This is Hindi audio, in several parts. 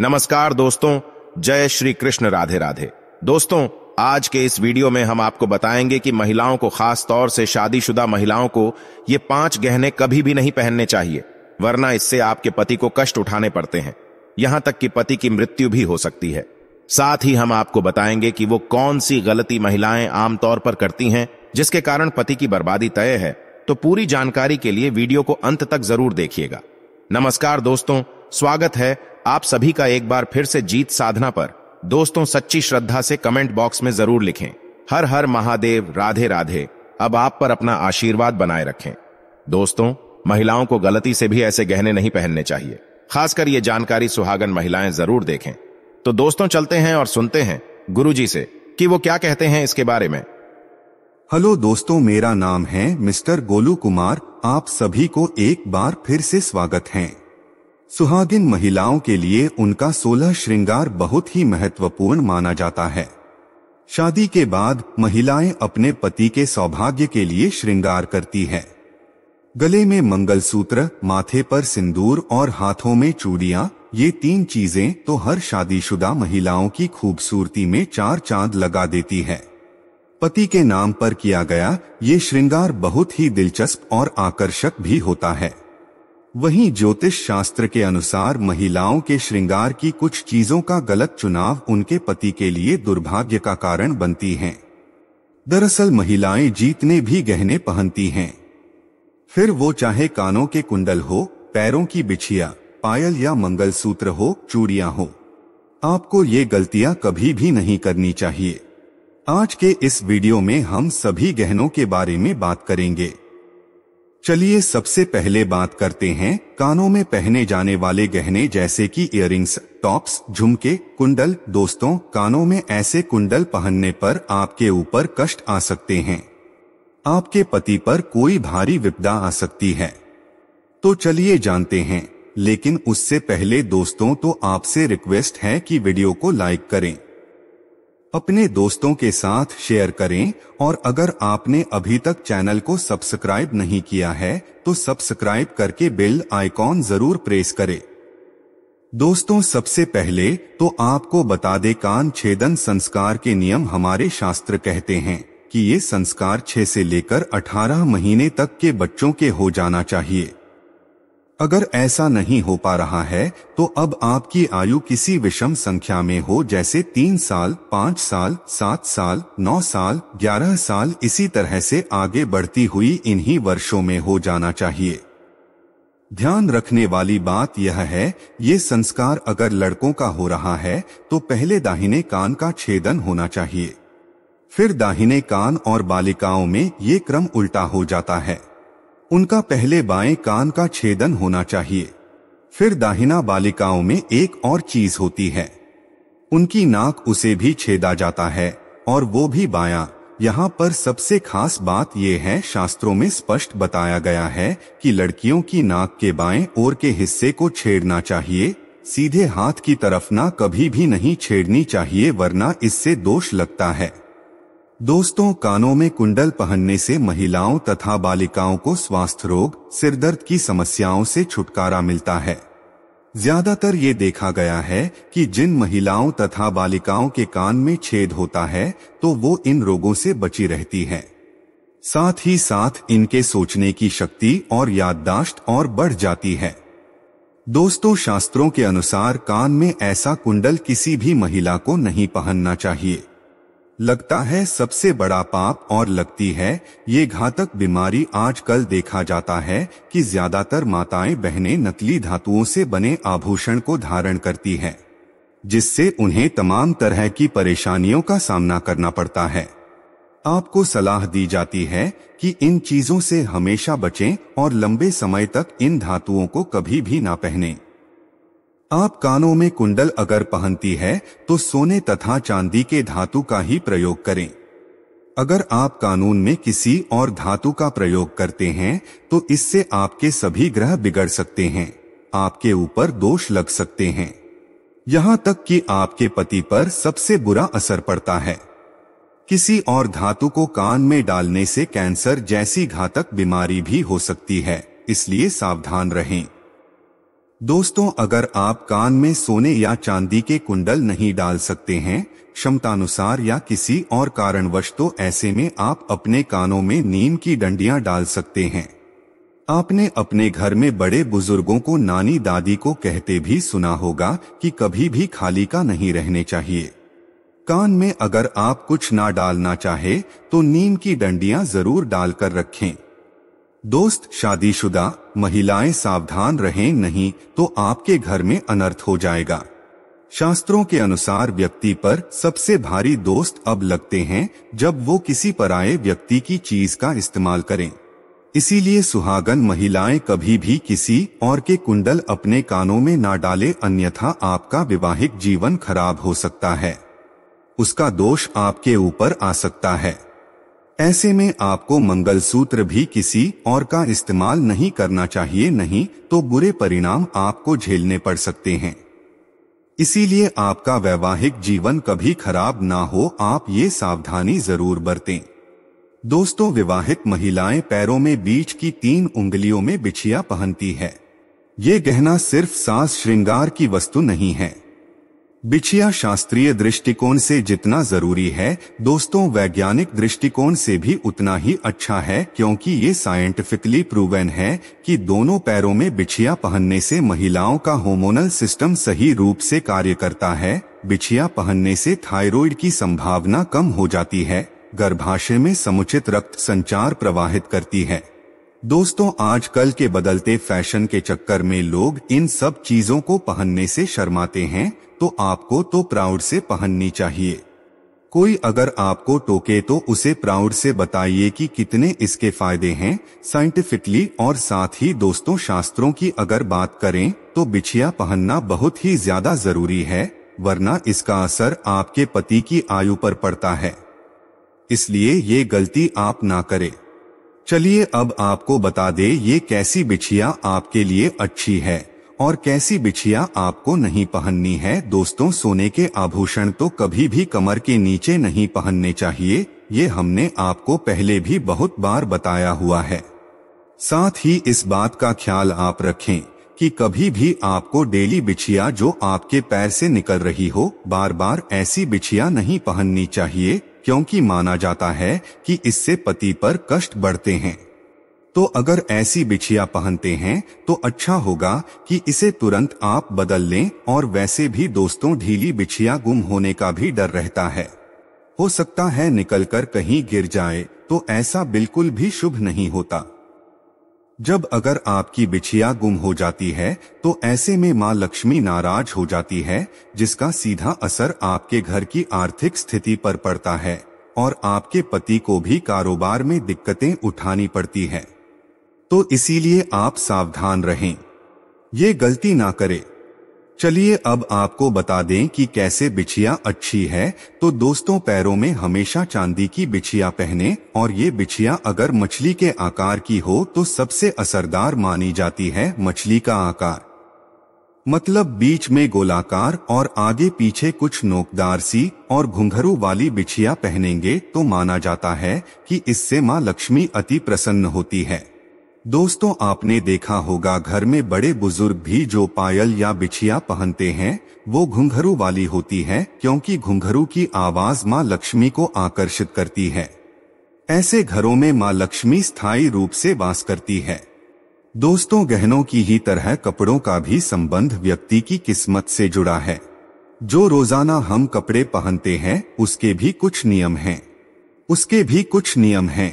नमस्कार दोस्तों जय श्री कृष्ण राधे राधे दोस्तों आज के इस वीडियो में हम आपको बताएंगे कि महिलाओं को खास तौर से शादीशुदा महिलाओं को ये पांच गहने कभी भी नहीं पहनने चाहिए वरना इससे आपके पति को कष्ट उठाने पड़ते हैं यहां तक कि पति की मृत्यु भी हो सकती है साथ ही हम आपको बताएंगे कि वो कौन सी गलती महिलाएं आमतौर पर करती हैं जिसके कारण पति की बर्बादी तय है तो पूरी जानकारी के लिए वीडियो को अंत तक जरूर देखिएगा नमस्कार दोस्तों स्वागत है आप सभी का एक बार फिर से जीत साधना पर दोस्तों सच्ची श्रद्धा से कमेंट बॉक्स में जरूर लिखें हर हर महादेव राधे राधे अब आप पर अपना आशीर्वाद बनाए रखें दोस्तों महिलाओं को गलती से भी ऐसे गहने नहीं पहनने चाहिए खासकर ये जानकारी सुहागन महिलाएं जरूर देखें तो दोस्तों चलते हैं और सुनते हैं गुरु से कि वो क्या कहते हैं इसके बारे में हेलो दोस्तों मेरा नाम है मिस्टर गोलू कुमार आप सभी को एक बार फिर से स्वागत है सुहागिन महिलाओं के लिए उनका सोलह श्रृंगार बहुत ही महत्वपूर्ण माना जाता है शादी के बाद महिलाएं अपने पति के सौभाग्य के लिए श्रृंगार करती हैं। गले में मंगलसूत्र माथे पर सिंदूर और हाथों में चूड़ियां ये तीन चीजें तो हर शादीशुदा महिलाओं की खूबसूरती में चार चांद लगा देती है पति के नाम पर किया गया ये श्रृंगार बहुत ही दिलचस्प और आकर्षक भी होता है वहीं ज्योतिष शास्त्र के अनुसार महिलाओं के श्रृंगार की कुछ चीजों का गलत चुनाव उनके पति के लिए दुर्भाग्य का कारण बनती है दरअसल महिलाएं जीतने भी गहने पहनती हैं फिर वो चाहे कानों के कुंडल हो पैरों की बिछिया पायल या मंगलसूत्र हो चूड़िया हो आपको ये गलतियां कभी भी नहीं करनी चाहिए आज के इस वीडियो में हम सभी गहनों के बारे में बात करेंगे चलिए सबसे पहले बात करते हैं कानों में पहने जाने वाले गहने जैसे कि इयरिंग्स टॉप्स झुमके कुंडल दोस्तों कानों में ऐसे कुंडल पहनने पर आपके ऊपर कष्ट आ सकते हैं आपके पति पर कोई भारी विपदा आ सकती है तो चलिए जानते हैं लेकिन उससे पहले दोस्तों तो आपसे रिक्वेस्ट है कि वीडियो को लाइक करें अपने दोस्तों के साथ शेयर करें और अगर आपने अभी तक चैनल को सब्सक्राइब नहीं किया है तो सब्सक्राइब करके बेल आइकॉन जरूर प्रेस करें दोस्तों सबसे पहले तो आपको बता दे कान छेदन संस्कार के नियम हमारे शास्त्र कहते हैं कि ये संस्कार 6 से लेकर 18 महीने तक के बच्चों के हो जाना चाहिए अगर ऐसा नहीं हो पा रहा है तो अब आपकी आयु किसी विषम संख्या में हो जैसे तीन साल पाँच साल सात साल नौ साल ग्यारह साल इसी तरह से आगे बढ़ती हुई इन्हीं वर्षों में हो जाना चाहिए ध्यान रखने वाली बात यह है ये संस्कार अगर लड़कों का हो रहा है तो पहले दाहिने कान का छेदन होना चाहिए फिर दाहिने कान और बालिकाओं में ये क्रम उल्टा हो जाता है उनका पहले बाएं कान का छेदन होना चाहिए फिर दाहिना बालिकाओं में एक और चीज होती है उनकी नाक उसे भी छेदा जाता है और वो भी बाया यहाँ पर सबसे खास बात यह है शास्त्रों में स्पष्ट बताया गया है कि लड़कियों की नाक के बाएं ओर के हिस्से को छेड़ना चाहिए सीधे हाथ की तरफ ना कभी भी नहीं छेड़नी चाहिए वरना इससे दोष लगता है दोस्तों कानों में कुंडल पहनने से महिलाओं तथा बालिकाओं को स्वास्थ्य रोग सिरदर्द की समस्याओं से छुटकारा मिलता है ज्यादातर ये देखा गया है कि जिन महिलाओं तथा बालिकाओं के कान में छेद होता है तो वो इन रोगों से बची रहती हैं। साथ ही साथ इनके सोचने की शक्ति और याददाश्त और बढ़ जाती है दोस्तों शास्त्रों के अनुसार कान में ऐसा कुंडल किसी भी महिला को नहीं पहनना चाहिए लगता है सबसे बड़ा पाप और लगती है ये घातक बीमारी आजकल देखा जाता है कि ज्यादातर माताएं बहनें नकली धातुओं से बने आभूषण को धारण करती हैं, जिससे उन्हें तमाम तरह की परेशानियों का सामना करना पड़ता है आपको सलाह दी जाती है कि इन चीजों से हमेशा बचें और लंबे समय तक इन धातुओं को कभी भी ना पहनें। आप कानों में कुंडल अगर पहनती है तो सोने तथा चांदी के धातु का ही प्रयोग करें अगर आप कानून में किसी और धातु का प्रयोग करते हैं तो इससे आपके सभी ग्रह बिगड़ सकते हैं आपके ऊपर दोष लग सकते हैं यहाँ तक कि आपके पति पर सबसे बुरा असर पड़ता है किसी और धातु को कान में डालने से कैंसर जैसी घातक बीमारी भी हो सकती है इसलिए सावधान रहें दोस्तों अगर आप कान में सोने या चांदी के कुंडल नहीं डाल सकते हैं क्षमतानुसार या किसी और कारणवश तो ऐसे में आप अपने कानों में नीम की डंडियां डाल सकते हैं आपने अपने घर में बड़े बुजुर्गों को नानी दादी को कहते भी सुना होगा कि कभी भी खाली का नहीं रहने चाहिए कान में अगर आप कुछ ना डालना चाहे तो नीम की डंडियां जरूर डालकर रखें दोस्त शादीशुदा महिलाएं सावधान रहें नहीं तो आपके घर में अनर्थ हो जाएगा शास्त्रों के अनुसार व्यक्ति पर सबसे भारी दोस्त अब लगते हैं जब वो किसी पर आए व्यक्ति की चीज का इस्तेमाल करें इसीलिए सुहागन महिलाएं कभी भी किसी और के कुंडल अपने कानों में ना डाले अन्यथा आपका विवाहिक जीवन खराब हो सकता है उसका दोष आपके ऊपर आ सकता है ऐसे में आपको मंगलसूत्र भी किसी और का इस्तेमाल नहीं करना चाहिए नहीं तो बुरे परिणाम आपको झेलने पड़ सकते हैं इसीलिए आपका वैवाहिक जीवन कभी खराब ना हो आप ये सावधानी जरूर बरतें दोस्तों विवाहित महिलाएं पैरों में बीच की तीन उंगलियों में बिछिया पहनती है ये गहना सिर्फ सास श्रृंगार की वस्तु नहीं है बिछिया शास्त्रीय दृष्टिकोण से जितना जरूरी है दोस्तों वैज्ञानिक दृष्टिकोण से भी उतना ही अच्छा है क्योंकि ये साइंटिफिकली प्रूवन है कि दोनों पैरों में बिछिया पहनने से महिलाओं का होमोनल सिस्टम सही रूप से कार्य करता है बिछिया पहनने से थायराइड की संभावना कम हो जाती है गर्भाशय में समुचित रक्त संचार प्रवाहित करती है दोस्तों आजकल के बदलते फैशन के चक्कर में लोग इन सब चीजों को पहनने से शर्माते हैं तो आपको तो प्राउड से पहननी चाहिए कोई अगर आपको टोके तो उसे प्राउड से बताइए कि कितने इसके फायदे हैं साइंटिफिकली और साथ ही दोस्तों शास्त्रों की अगर बात करें तो बिछिया पहनना बहुत ही ज्यादा जरूरी है वरना इसका असर आपके पति की आयु पर पड़ता है इसलिए ये गलती आप ना करें चलिए अब आपको बता दे ये कैसी बिछिया आपके लिए अच्छी है और कैसी बिछिया आपको नहीं पहननी है दोस्तों सोने के आभूषण तो कभी भी कमर के नीचे नहीं पहनने चाहिए ये हमने आपको पहले भी बहुत बार बताया हुआ है साथ ही इस बात का ख्याल आप रखें कि कभी भी आपको डेली बिछिया जो आपके पैर से निकल रही हो बार बार ऐसी बिछिया नहीं पहननी चाहिए क्योंकि माना जाता है कि इससे पति पर कष्ट बढ़ते हैं तो अगर ऐसी बिछिया पहनते हैं तो अच्छा होगा कि इसे तुरंत आप बदल लें और वैसे भी दोस्तों ढीली बिछिया गुम होने का भी डर रहता है हो सकता है निकलकर कहीं गिर जाए तो ऐसा बिल्कुल भी शुभ नहीं होता जब अगर आपकी बिछिया गुम हो जाती है तो ऐसे में माँ लक्ष्मी नाराज हो जाती है जिसका सीधा असर आपके घर की आर्थिक स्थिति पर पड़ता है और आपके पति को भी कारोबार में दिक्कतें उठानी पड़ती हैं। तो इसीलिए आप सावधान रहें ये गलती ना करें चलिए अब आपको बता दें कि कैसे बिछिया अच्छी है तो दोस्तों पैरों में हमेशा चांदी की बिछिया पहने और ये बिछिया अगर मछली के आकार की हो तो सबसे असरदार मानी जाती है मछली का आकार मतलब बीच में गोलाकार और आगे पीछे कुछ नोकदार सी और घुंघरू वाली बिछिया पहनेंगे तो माना जाता है कि इससे माँ लक्ष्मी अति प्रसन्न होती है दोस्तों आपने देखा होगा घर में बड़े बुजुर्ग भी जो पायल या बिछिया पहनते हैं वो घुंघरू वाली होती है क्योंकि घुंघरू की आवाज माँ लक्ष्मी को आकर्षित करती है ऐसे घरों में माँ लक्ष्मी स्थायी रूप से वास करती है दोस्तों गहनों की ही तरह कपड़ों का भी संबंध व्यक्ति की किस्मत से जुड़ा है जो रोजाना हम कपड़े पहनते हैं उसके भी कुछ नियम हैं उसके भी कुछ नियम हैं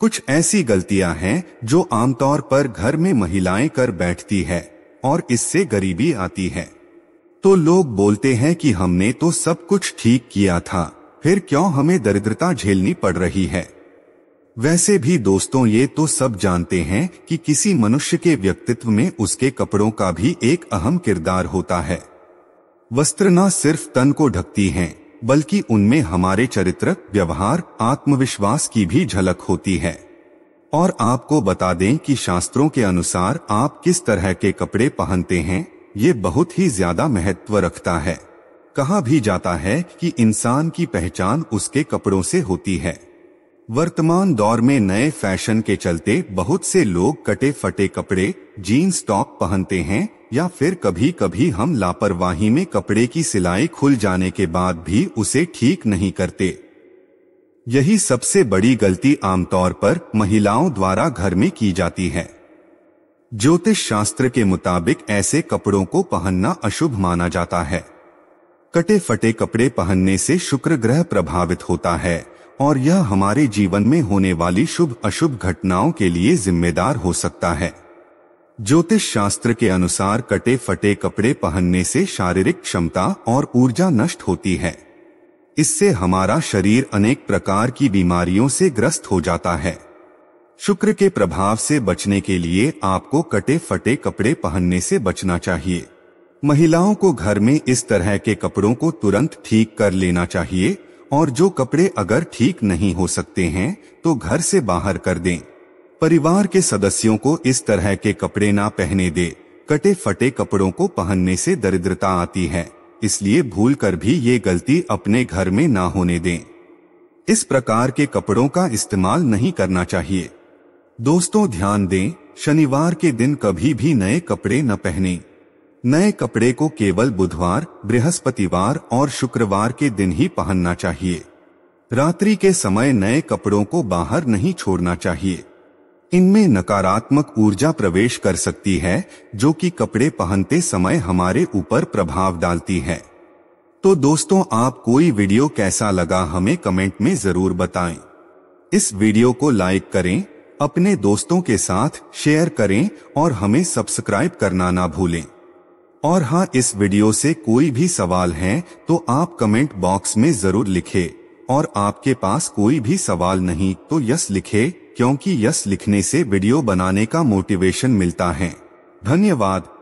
कुछ ऐसी गलतियां हैं जो आमतौर पर घर में महिलाएं कर बैठती है और इससे गरीबी आती है तो लोग बोलते हैं कि हमने तो सब कुछ ठीक किया था फिर क्यों हमें दरिद्रता झेलनी पड़ रही है वैसे भी दोस्तों ये तो सब जानते हैं कि किसी मनुष्य के व्यक्तित्व में उसके कपड़ों का भी एक अहम किरदार होता है वस्त्र न सिर्फ तन को ढकती हैं, बल्कि उनमें हमारे चरित्र व्यवहार आत्मविश्वास की भी झलक होती है और आपको बता दें कि शास्त्रों के अनुसार आप किस तरह के कपड़े पहनते हैं ये बहुत ही ज्यादा महत्व रखता है कहा भी जाता है कि इंसान की पहचान उसके कपड़ों से होती है वर्तमान दौर में नए फैशन के चलते बहुत से लोग कटे फटे कपड़े जीन्स टॉप पहनते हैं या फिर कभी कभी हम लापरवाही में कपड़े की सिलाई खुल जाने के बाद भी उसे ठीक नहीं करते यही सबसे बड़ी गलती आमतौर पर महिलाओं द्वारा घर में की जाती है ज्योतिष शास्त्र के मुताबिक ऐसे कपड़ों को पहनना अशुभ माना जाता है कटे फटे कपड़े पहनने से शुक्र ग्रह प्रभावित होता है और यह हमारे जीवन में होने वाली शुभ अशुभ घटनाओं के लिए जिम्मेदार हो सकता है ज्योतिष शास्त्र के अनुसार कटे फटे कपड़े पहनने से शारीरिक क्षमता और ऊर्जा नष्ट होती है इससे हमारा शरीर अनेक प्रकार की बीमारियों से ग्रस्त हो जाता है शुक्र के प्रभाव से बचने के लिए आपको कटे फटे कपड़े पहनने से बचना चाहिए महिलाओं को घर में इस तरह के कपड़ों को तुरंत ठीक कर लेना चाहिए और जो कपड़े अगर ठीक नहीं हो सकते हैं तो घर से बाहर कर दें परिवार के सदस्यों को इस तरह के कपड़े ना पहने दे कटे फटे कपड़ों को पहनने से दरिद्रता आती है इसलिए भूल कर भी ये गलती अपने घर में ना होने दें इस प्रकार के कपड़ों का इस्तेमाल नहीं करना चाहिए दोस्तों ध्यान दें शनिवार के दिन कभी भी नए कपड़े न पहने नए कपड़े को केवल बुधवार बृहस्पतिवार और शुक्रवार के दिन ही पहनना चाहिए रात्रि के समय नए कपड़ों को बाहर नहीं छोड़ना चाहिए इनमें नकारात्मक ऊर्जा प्रवेश कर सकती है जो कि कपड़े पहनते समय हमारे ऊपर प्रभाव डालती है तो दोस्तों आप कोई वीडियो कैसा लगा हमें कमेंट में जरूर बताएं। इस वीडियो को लाइक करें अपने दोस्तों के साथ शेयर करें और हमें सब्सक्राइब करना ना भूलें और हाँ इस वीडियो से कोई भी सवाल है तो आप कमेंट बॉक्स में जरूर लिखें और आपके पास कोई भी सवाल नहीं तो यस लिखे क्योंकि यस लिखने से वीडियो बनाने का मोटिवेशन मिलता है धन्यवाद